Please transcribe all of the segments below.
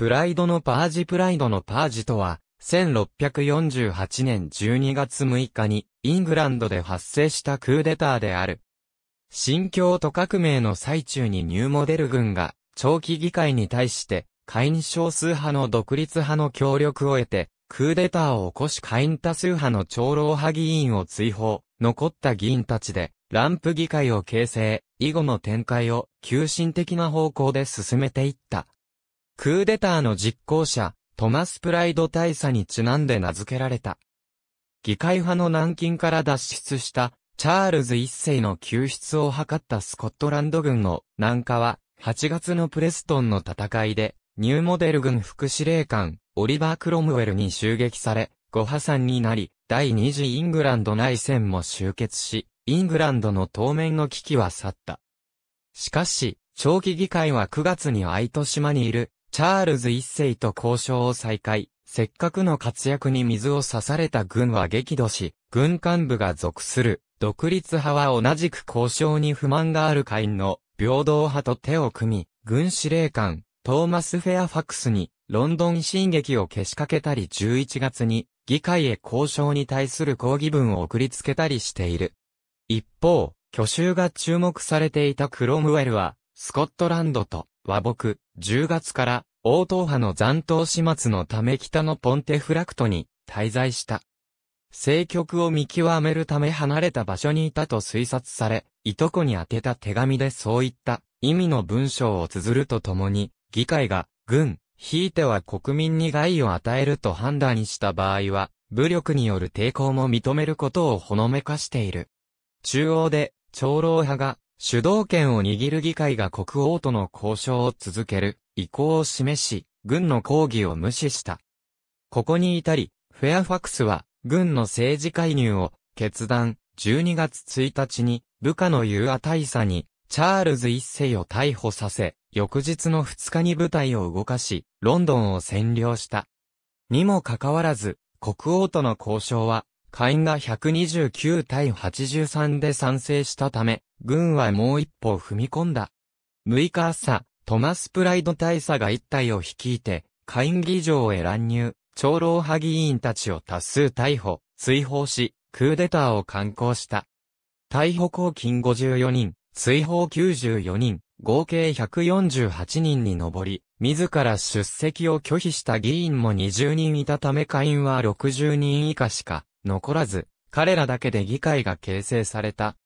プライドのパージプライドのパージとは、1648年12月6日に、イングランドで発生したクーデターである。新教徒革命の最中にニューモデル軍が、長期議会に対して、会員少数派の独立派の協力を得て、クーデターを起こし会員多数派の長老派議員を追放、残った議員たちで、ランプ議会を形成、以後の展開を、急進的な方向で進めていった。クーデターの実行者、トマス・プライド大佐にちなんで名付けられた。議会派の南京から脱出したチャールズ一世の救出を図ったスコットランド軍の南下は、8月のプレストンの戦いで、ニューモデル軍副司令官、オリバー・クロムウェルに襲撃され、誤破産になり、第二次イングランド内戦も終結し、イングランドの当面の危機は去った。しかし、長期議会は9月に愛都島にいるチャールズ一世と交渉を再開、せっかくの活躍に水を差された軍は激怒し、軍幹部が属する、独立派は同じく交渉に不満がある会員の、平等派と手を組み、軍司令官、トーマス・フェアファクスに、ロンドン進撃をけしかけたり11月に、議会へ交渉に対する抗議文を送りつけたりしている。一方、挙手が注目されていたクロムウェルは、スコットランドと和睦、10月から王党派の残党始末のため北のポンテフラクトに滞在した。政局を見極めるため離れた場所にいたと推察され、いとこに宛てた手紙でそういった意味の文章を綴るとともに、議会が軍、ひいては国民に害を与えると判断した場合は、武力による抵抗も認めることをほのめかしている。中央で、長老派が主導権を握る議会が国王との交渉を続ける意向を示し、軍の抗議を無視した。ここに至り、フェアファクスは、軍の政治介入を決断、12月1日に、部下のユーア大佐に、チャールズ一世を逮捕させ、翌日の2日に部隊を動かし、ロンドンを占領した。にもかかわらず、国王との交渉は会員が129対83で賛成したため、軍はもう一歩踏み込んだ。6日朝、トマス・プライド大佐が一隊を率いて、会員議場へ乱入、長老派議員たちを多数逮捕、追放し、クーデターを刊行した。逮捕後金54人、追放94人、合計148人に上り、自ら出席を拒否した議員も20人いたため会員は60人以下しか残らず、彼らだけで議会が形成された。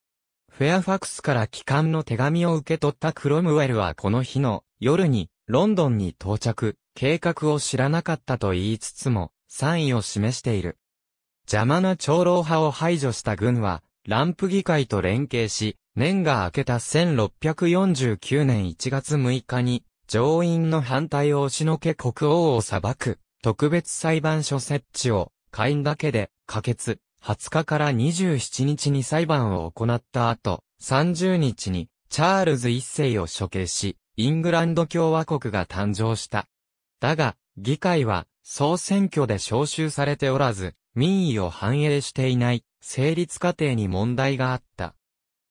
フェアファクスから帰還の手紙を受け取ったクロムウェルはこの日の夜にロンドンに到着、計画を知らなかったと言いつつも、賛意を示している。邪魔な長老派を排除した軍は、ランプ議会と連携し、年が明けた1649年1月6日に、上院の反対を押しのけ国王を裁く、特別裁判所設置を、会員だけで、可決、20日から27日に裁判を行った後、30日にチャールズ一世を処刑し、イングランド共和国が誕生した。だが、議会は総選挙で招集されておらず、民意を反映していない成立過程に問題があった。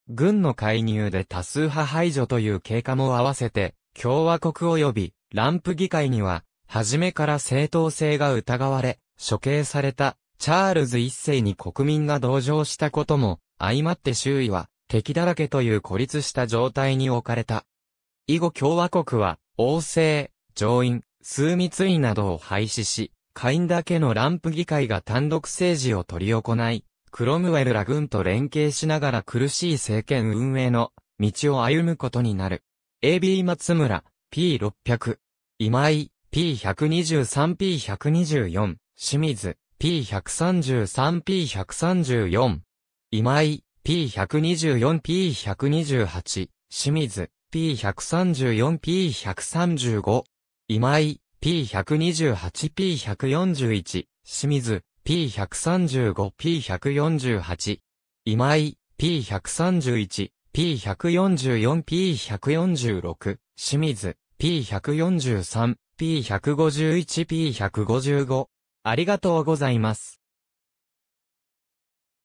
軍の介入で多数派排除という経過も合わせて、共和国及びランプ議会には、初めから正当性が疑われ、処刑されたチャールズ一世に国民が同情したことも、相まって周囲は、敵だらけという孤立した状態に置かれた。以後共和国は、王政、上院、枢密院などを廃止し、下院だけのランプ議会が単独政治を取り行い、クロムウェルら軍と連携しながら苦しい政権運営の道を歩むことになる。AB 松村、P600。今井、P123、P124。清水、P133P134、今井、P124P128、清水、P134P135、今井、P128P141、清水、P135P148、今井、P131、P144P146、清水、P143、P151P155、ありがとうございます。